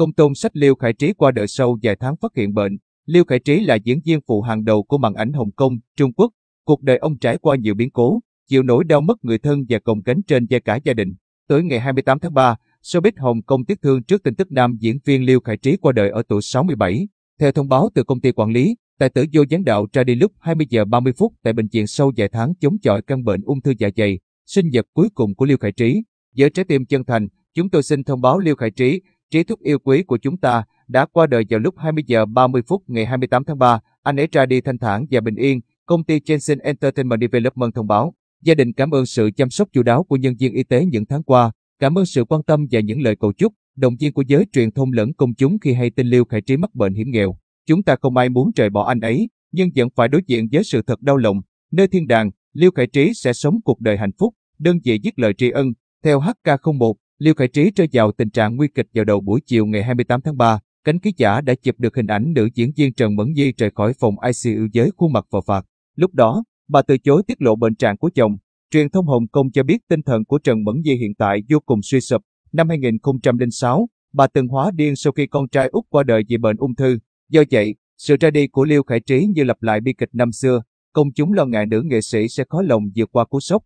Công tôn sách Liêu Khải Trí qua đời sâu vài tháng phát hiện bệnh. Liêu Khải Trí là diễn viên phụ hàng đầu của màn ảnh Hồng Kông, Trung Quốc. Cuộc đời ông trải qua nhiều biến cố, chịu nỗi đau mất người thân và cồng cánh trên da cả gia đình. Tới ngày 28 tháng 3, showbiz Hồng Kông tiếc thương trước tin tức nam diễn viên Liêu Khải Trí qua đời ở tuổi 67. Theo thông báo từ công ty quản lý, tài tử vô gián đạo ra đi lúc 20 giờ 30 phút tại bệnh viện sau vài tháng chống chọi căn bệnh ung thư dạ dày, sinh nhật cuối cùng của Liêu Khải Trí. Giới trái tim chân thành, chúng tôi xin thông báo Liêu Khải Trí trí thúc yêu quý của chúng ta, đã qua đời vào lúc 20 giờ 30 phút ngày 28 tháng 3. Anh ấy ra đi thanh thản và bình yên, công ty Jensen Entertainment Development thông báo. Gia đình cảm ơn sự chăm sóc chu đáo của nhân viên y tế những tháng qua, cảm ơn sự quan tâm và những lời cầu chúc, động viên của giới truyền thông lẫn công chúng khi hay tin Lưu Khải Trí mắc bệnh hiểm nghèo. Chúng ta không ai muốn rời bỏ anh ấy, nhưng vẫn phải đối diện với sự thật đau lòng. Nơi thiên đàng, Lưu Khải Trí sẽ sống cuộc đời hạnh phúc, đơn vị viết lời tri ân. Theo HK01, Liêu Khải Trí rơi vào tình trạng nguy kịch vào đầu buổi chiều ngày 28 tháng 3. Cánh ký giả đã chụp được hình ảnh nữ diễn viên Trần Mẫn Nhi rời khỏi phòng ICU với khuôn mặt vào phạt. Lúc đó, bà từ chối tiết lộ bệnh trạng của chồng. Truyền thông Hồng Kông cho biết tinh thần của Trần Mẫn Nhi hiện tại vô cùng suy sụp. Năm 2006, bà từng hóa điên sau khi con trai út qua đời vì bệnh ung thư. Do vậy, sự ra đi của Liêu Khải Trí như lặp lại bi kịch năm xưa. Công chúng lo ngại nữ nghệ sĩ sẽ khó lòng vượt qua cú sốc.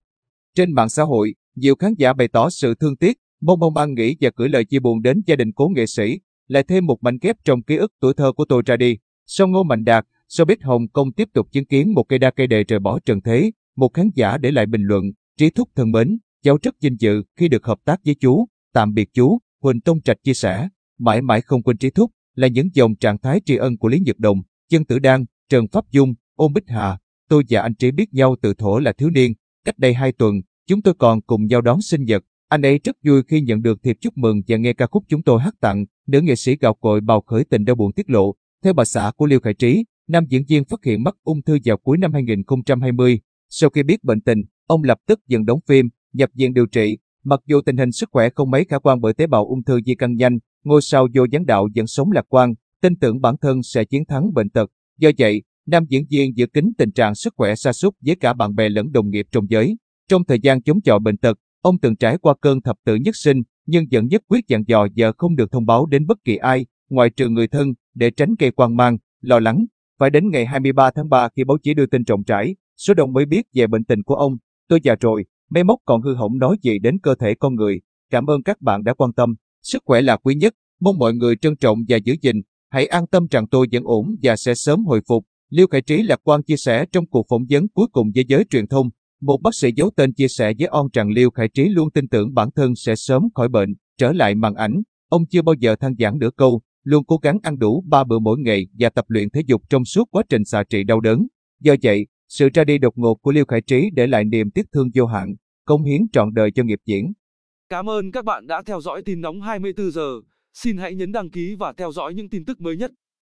Trên mạng xã hội, nhiều khán giả bày tỏ sự thương tiếc Mong mong ăn nghĩ và gửi lời chia buồn đến gia đình cố nghệ sĩ, lại thêm một mảnh ghép trong ký ức tuổi thơ của tôi ra đi. Sau Ngô Mạnh Đạt, showbiz Hồng Kông tiếp tục chứng kiến một cây đa cây đề trời bỏ trần thế, một khán giả để lại bình luận, trí thúc thân mến, cháu rất vinh dự khi được hợp tác với chú, tạm biệt chú, Huỳnh Tông Trạch chia sẻ, mãi mãi không quên trí thúc, là những dòng trạng thái tri ân của Lý Nhật Đồng, Chân Tử Đan, Trần Pháp Dung, Ôn Bích Hà, tôi và anh Trí biết nhau từ thổ là thiếu niên, cách đây hai tuần, chúng tôi còn cùng nhau đón sinh nhật, anh ấy rất vui khi nhận được thiệp chúc mừng và nghe ca khúc chúng tôi hát tặng, nữ nghệ sĩ gạo cội bào khởi tình đau buồn tiết lộ. Theo bà xã của Liêu Khải Trí, nam diễn viên phát hiện mắc ung thư vào cuối năm 2020. Sau khi biết bệnh tình, ông lập tức dừng đóng phim, nhập viện điều trị. Mặc dù tình hình sức khỏe không mấy khả quan bởi tế bào ung thư di căn nhanh, ngôi sao vô gián đạo vẫn sống lạc quan, tin tưởng bản thân sẽ chiến thắng bệnh tật. Do vậy, nam diễn viên giữ kín tình trạng sức khỏe sa sút với cả bạn bè lẫn đồng nghiệp trong giới. Trong thời gian chống chọi bệnh tật, Ông từng trải qua cơn thập tử nhất sinh, nhưng vẫn nhất quyết dặn dò giờ không được thông báo đến bất kỳ ai, ngoại trừ người thân, để tránh gây quan mang, lo lắng. Phải đến ngày 23 tháng 3 khi báo chí đưa tin trọng trải, số đông mới biết về bệnh tình của ông. Tôi già rồi, máy móc còn hư hỏng nói gì đến cơ thể con người. Cảm ơn các bạn đã quan tâm. Sức khỏe là quý nhất, mong mọi người trân trọng và giữ gìn. Hãy an tâm rằng tôi vẫn ổn và sẽ sớm hồi phục. Liêu Khải Trí lạc quan chia sẻ trong cuộc phỏng vấn cuối cùng với giới truyền thông. Một bác sĩ giấu tên chia sẻ với On rằng Liêu Khải Trí luôn tin tưởng bản thân sẽ sớm khỏi bệnh, trở lại màn ảnh. Ông chưa bao giờ than giảng nửa câu, luôn cố gắng ăn đủ 3 bữa mỗi ngày và tập luyện thể dục trong suốt quá trình xạ trị đau đớn. Do vậy, sự ra đi đột ngột của Liêu Khải Trí để lại niềm tiếc thương vô hạn, công hiến trọn đời cho nghiệp diễn. Cảm ơn các bạn đã theo dõi tin nóng 24 giờ. Xin hãy nhấn đăng ký và theo dõi những tin tức mới nhất.